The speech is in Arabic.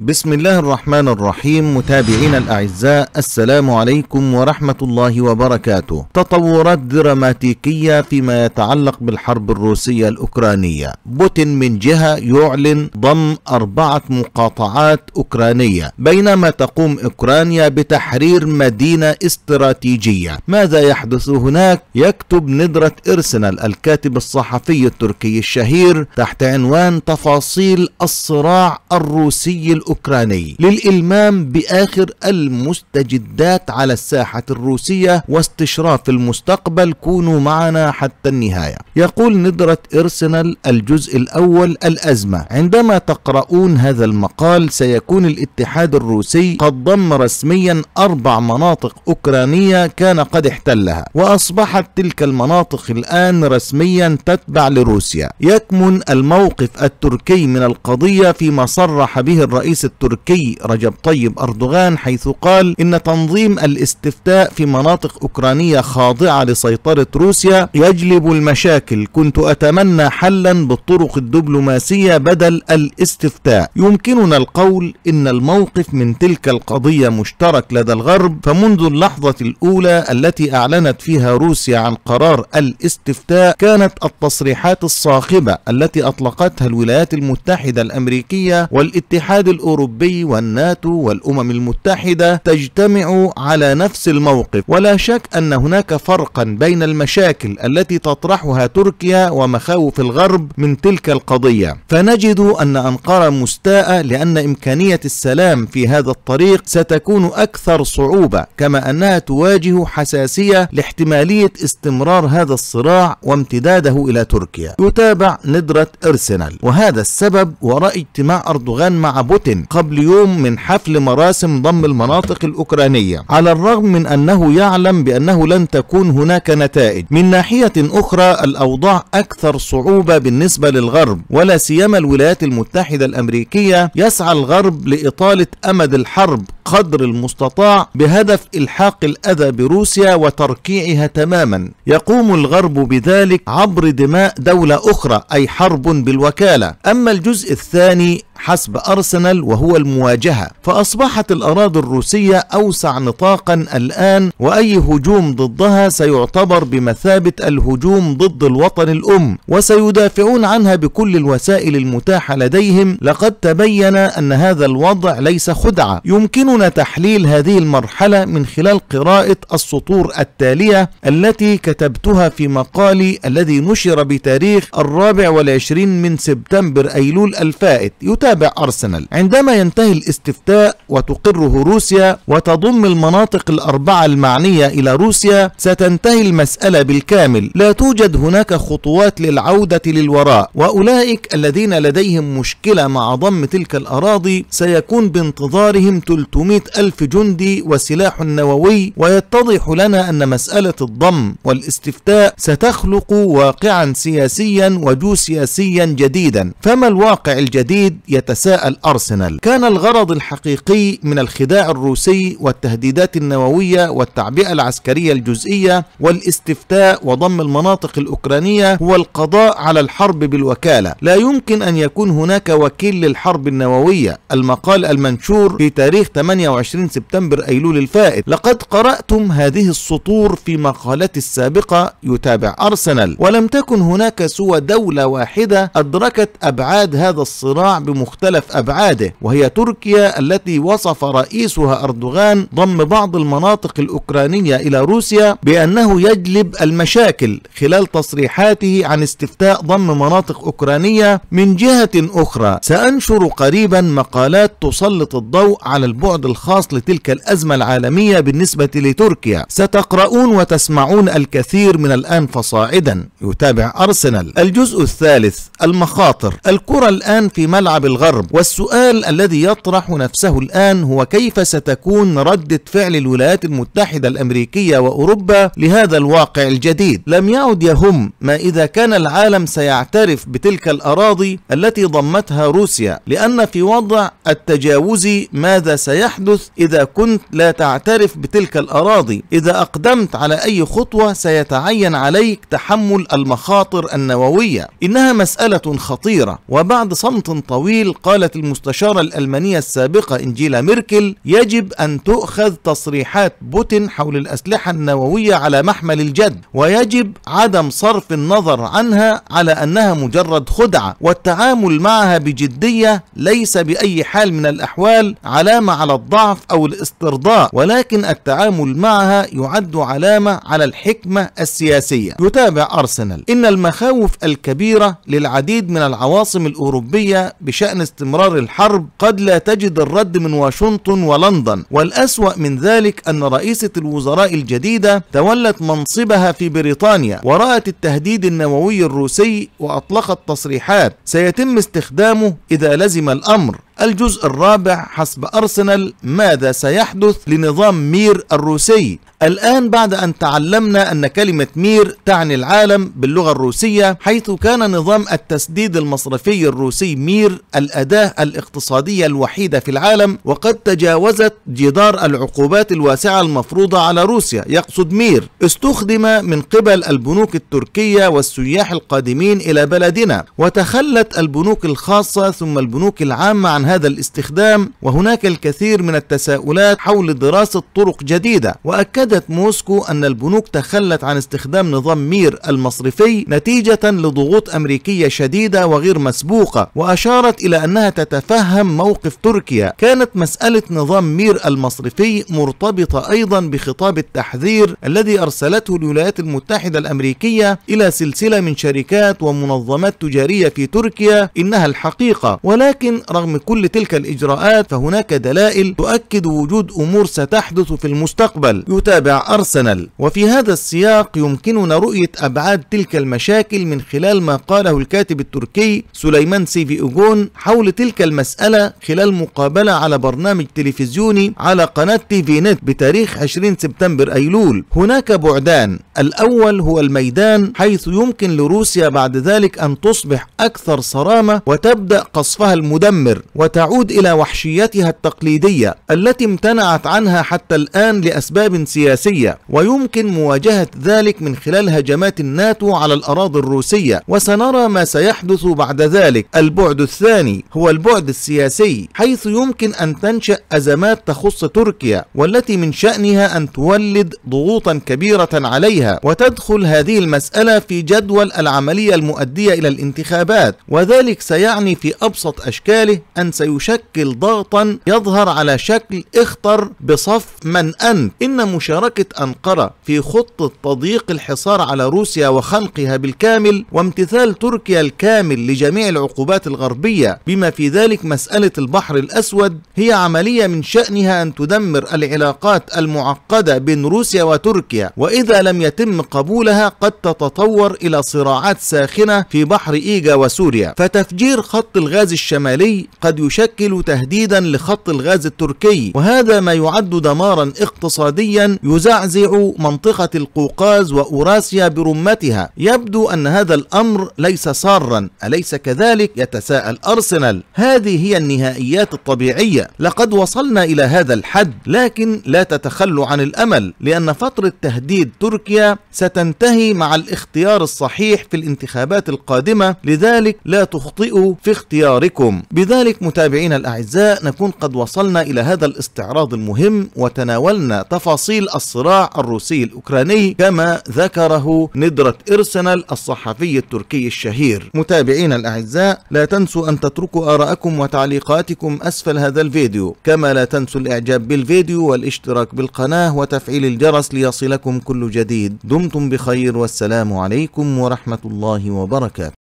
بسم الله الرحمن الرحيم متابعينا الأعزاء السلام عليكم ورحمة الله وبركاته تطورات دراماتيكية فيما يتعلق بالحرب الروسية الأوكرانية بوتين من جهة يعلن ضم أربعة مقاطعات أوكرانية بينما تقوم أوكرانيا بتحرير مدينة استراتيجية ماذا يحدث هناك؟ يكتب ندرة إرسنال الكاتب الصحفي التركي الشهير تحت عنوان تفاصيل الصراع الروسي الأوكراني. الأوكراني للإلمام بآخر المستجدات على الساحة الروسية واستشراف المستقبل كونوا معنا حتى النهاية يقول ندرة إرسنال الجزء الأول الأزمة عندما تقرؤون هذا المقال سيكون الاتحاد الروسي قد ضم رسميا أربع مناطق أوكرانية كان قد احتلها وأصبحت تلك المناطق الآن رسميا تتبع لروسيا يكمن الموقف التركي من القضية فيما صرح به الرئيس الرئيس التركي رجب طيب أردوغان حيث قال إن تنظيم الاستفتاء في مناطق أوكرانية خاضعة لسيطرة روسيا يجلب المشاكل كنت أتمنى حلا بالطرق الدبلوماسية بدل الاستفتاء يمكننا القول إن الموقف من تلك القضية مشترك لدى الغرب فمنذ اللحظة الأولى التي أعلنت فيها روسيا عن قرار الاستفتاء كانت التصريحات الصاخبة التي أطلقتها الولايات المتحدة الأمريكية والاتحاد الأوروبي الأوروبي والناتو والأمم المتحدة تجتمع على نفس الموقف ولا شك أن هناك فرقا بين المشاكل التي تطرحها تركيا ومخاوف الغرب من تلك القضية فنجد أن أنقرة مستاءة لأن إمكانية السلام في هذا الطريق ستكون أكثر صعوبة كما أنها تواجه حساسية لاحتمالية استمرار هذا الصراع وامتداده إلى تركيا يتابع ندرة إرسنال وهذا السبب وراء اجتماع أردوغان مع بوتين قبل يوم من حفل مراسم ضم المناطق الأوكرانية على الرغم من أنه يعلم بأنه لن تكون هناك نتائج من ناحية أخرى الأوضاع أكثر صعوبة بالنسبة للغرب ولا سيما الولايات المتحدة الأمريكية يسعى الغرب لإطالة أمد الحرب قدر المستطاع بهدف الحاق الاذى بروسيا وتركيعها تماما يقوم الغرب بذلك عبر دماء دوله اخرى اي حرب بالوكاله اما الجزء الثاني حسب أرسنال وهو المواجهة فأصبحت الأراضي الروسية أوسع نطاقا الآن وأي هجوم ضدها سيعتبر بمثابة الهجوم ضد الوطن الأم وسيدافعون عنها بكل الوسائل المتاحة لديهم لقد تبين أن هذا الوضع ليس خدعة يمكننا تحليل هذه المرحلة من خلال قراءة السطور التالية التي كتبتها في مقالي الذي نشر بتاريخ الرابع والعشرين من سبتمبر أيلول الفائت يتابع تابع أرسنال عندما ينتهي الاستفتاء وتقره روسيا وتضم المناطق الأربعة المعنية إلى روسيا ستنتهي المسألة بالكامل لا توجد هناك خطوات للعودة للوراء وأولئك الذين لديهم مشكلة مع ضم تلك الأراضي سيكون بانتظارهم 300 ألف جندي وسلاح نووي ويتضح لنا أن مسألة الضم والاستفتاء ستخلق واقعا سياسيا سياسيا جديدا فما الواقع الجديد يتساءل أرسنال كان الغرض الحقيقي من الخداع الروسي والتهديدات النووية والتعبئة العسكرية الجزئية والاستفتاء وضم المناطق الأوكرانية هو القضاء على الحرب بالوكالة لا يمكن أن يكون هناك وكيل للحرب النووية المقال المنشور في تاريخ 28 سبتمبر أيلول الفائت لقد قرأتم هذه السطور في مقالتي السابقة يتابع أرسنال ولم تكن هناك سوى دولة واحدة أدركت أبعاد هذا الصراع بمقارنة مختلف أبعاده وهي تركيا التي وصف رئيسها أردوغان ضم بعض المناطق الأوكرانية إلى روسيا بأنه يجلب المشاكل خلال تصريحاته عن استفتاء ضم مناطق أوكرانية من جهة أخرى سأنشر قريبا مقالات تسلط الضوء على البعد الخاص لتلك الأزمة العالمية بالنسبة لتركيا ستقرؤون وتسمعون الكثير من الآن فصاعدا يتابع أرسنال الجزء الثالث المخاطر الكرة الآن في ملعب الغرب والسؤال الذي يطرح نفسه الآن هو كيف ستكون ردة فعل الولايات المتحدة الأمريكية وأوروبا لهذا الواقع الجديد لم يعد يهم ما إذا كان العالم سيعترف بتلك الأراضي التي ضمتها روسيا لأن في وضع التجاوز ماذا سيحدث إذا كنت لا تعترف بتلك الأراضي إذا أقدمت على أي خطوة سيتعين عليك تحمل المخاطر النووية إنها مسألة خطيرة وبعد صمت طويل البرازيل قالت المستشارة الألمانية السابقة إنجيلا ميركل يجب أن تؤخذ تصريحات بوتين حول الأسلحة النووية على محمل الجد ويجب عدم صرف النظر عنها على أنها مجرد خدعة والتعامل معها بجدية ليس بأي حال من الأحوال علامة على الضعف أو الاسترضاء ولكن التعامل معها يعد علامة على الحكمة السياسية يتابع أرسنال إن المخاوف الكبيرة للعديد من العواصم الأوروبية بشأن شأن استمرار الحرب قد لا تجد الرد من واشنطن ولندن والأسوأ من ذلك أن رئيسة الوزراء الجديدة تولت منصبها في بريطانيا ورأت التهديد النووي الروسي وأطلقت تصريحات سيتم استخدامه إذا لزم الأمر الجزء الرابع حسب أرسنال ماذا سيحدث لنظام مير الروسي الآن بعد أن تعلمنا أن كلمة مير تعني العالم باللغة الروسية حيث كان نظام التسديد المصرفي الروسي مير الأداة الاقتصادية الوحيدة في العالم وقد تجاوزت جدار العقوبات الواسعة المفروضة على روسيا يقصد مير استخدم من قبل البنوك التركية والسياح القادمين إلى بلدنا وتخلت البنوك الخاصة ثم البنوك العامة عن عن هذا الاستخدام وهناك الكثير من التساؤلات حول دراسة طرق جديدة وأكدت موسكو أن البنوك تخلت عن استخدام نظام مير المصرفي نتيجة لضغوط أمريكية شديدة وغير مسبوقة وأشارت إلى أنها تتفهم موقف تركيا كانت مسألة نظام مير المصرفي مرتبطة أيضا بخطاب التحذير الذي أرسلته الولايات المتحدة الأمريكية إلى سلسلة من شركات ومنظمات تجارية في تركيا إنها الحقيقة ولكن رغم كل كل تلك الإجراءات فهناك دلائل تؤكد وجود أمور ستحدث في المستقبل يتابع أرسنال وفي هذا السياق يمكننا رؤية أبعاد تلك المشاكل من خلال ما قاله الكاتب التركي سليمان سيفي أوجون حول تلك المسألة خلال مقابلة على برنامج تلفزيوني على قناة تي في نت بتاريخ 20 سبتمبر أيلول هناك بعدان الأول هو الميدان حيث يمكن لروسيا بعد ذلك أن تصبح أكثر صرامة وتبدأ قصفها المدمر وتعود إلى وحشيتها التقليدية التي امتنعت عنها حتى الآن لأسباب سياسية ويمكن مواجهة ذلك من خلال هجمات الناتو على الأراضي الروسية وسنرى ما سيحدث بعد ذلك البعد الثاني هو البعد السياسي حيث يمكن أن تنشأ أزمات تخص تركيا والتي من شأنها أن تولد ضغوطا كبيرة عليها وتدخل هذه المسألة في جدول العملية المؤدية إلى الانتخابات وذلك سيعني في أبسط أشكاله أن سيشكل ضغطا يظهر على شكل اخطر بصف من أنت إن مشاركة أنقرة في خطة تضييق الحصار على روسيا وخنقها بالكامل وامتثال تركيا الكامل لجميع العقوبات الغربية بما في ذلك مسألة البحر الأسود هي عملية من شأنها أن تدمر العلاقات المعقدة بين روسيا وتركيا وإذا لم يتم قبولها قد تتطور إلى صراعات ساخنة في بحر إيجا وسوريا فتفجير خط الغاز الشمالي قد يشكل تهديدا لخط الغاز التركي وهذا ما يعد دمارا اقتصاديا يزعزع منطقة القوقاز وأوراسيا برمتها يبدو أن هذا الأمر ليس سارا أليس كذلك يتساءل أرسنال هذه هي النهائيات الطبيعية لقد وصلنا إلى هذا الحد لكن لا تتخلوا عن الأمل لأن فترة تهديد تركيا ستنتهي مع الاختيار الصحيح في الانتخابات القادمة لذلك لا تخطئوا في اختياركم بذلك متابعينا الأعزاء نكون قد وصلنا إلى هذا الاستعراض المهم وتناولنا تفاصيل الصراع الروسي الأوكراني كما ذكره ندرة إرسنال الصحفي التركي الشهير متابعينا الأعزاء لا تنسوا أن تتركوا آراءكم وتعليقاتكم أسفل هذا الفيديو كما لا تنسوا الإعجاب بالفيديو والاشتراك بالقناة وتفعيل الجرس ليصلكم كل جديد دمتم بخير والسلام عليكم ورحمة الله وبركاته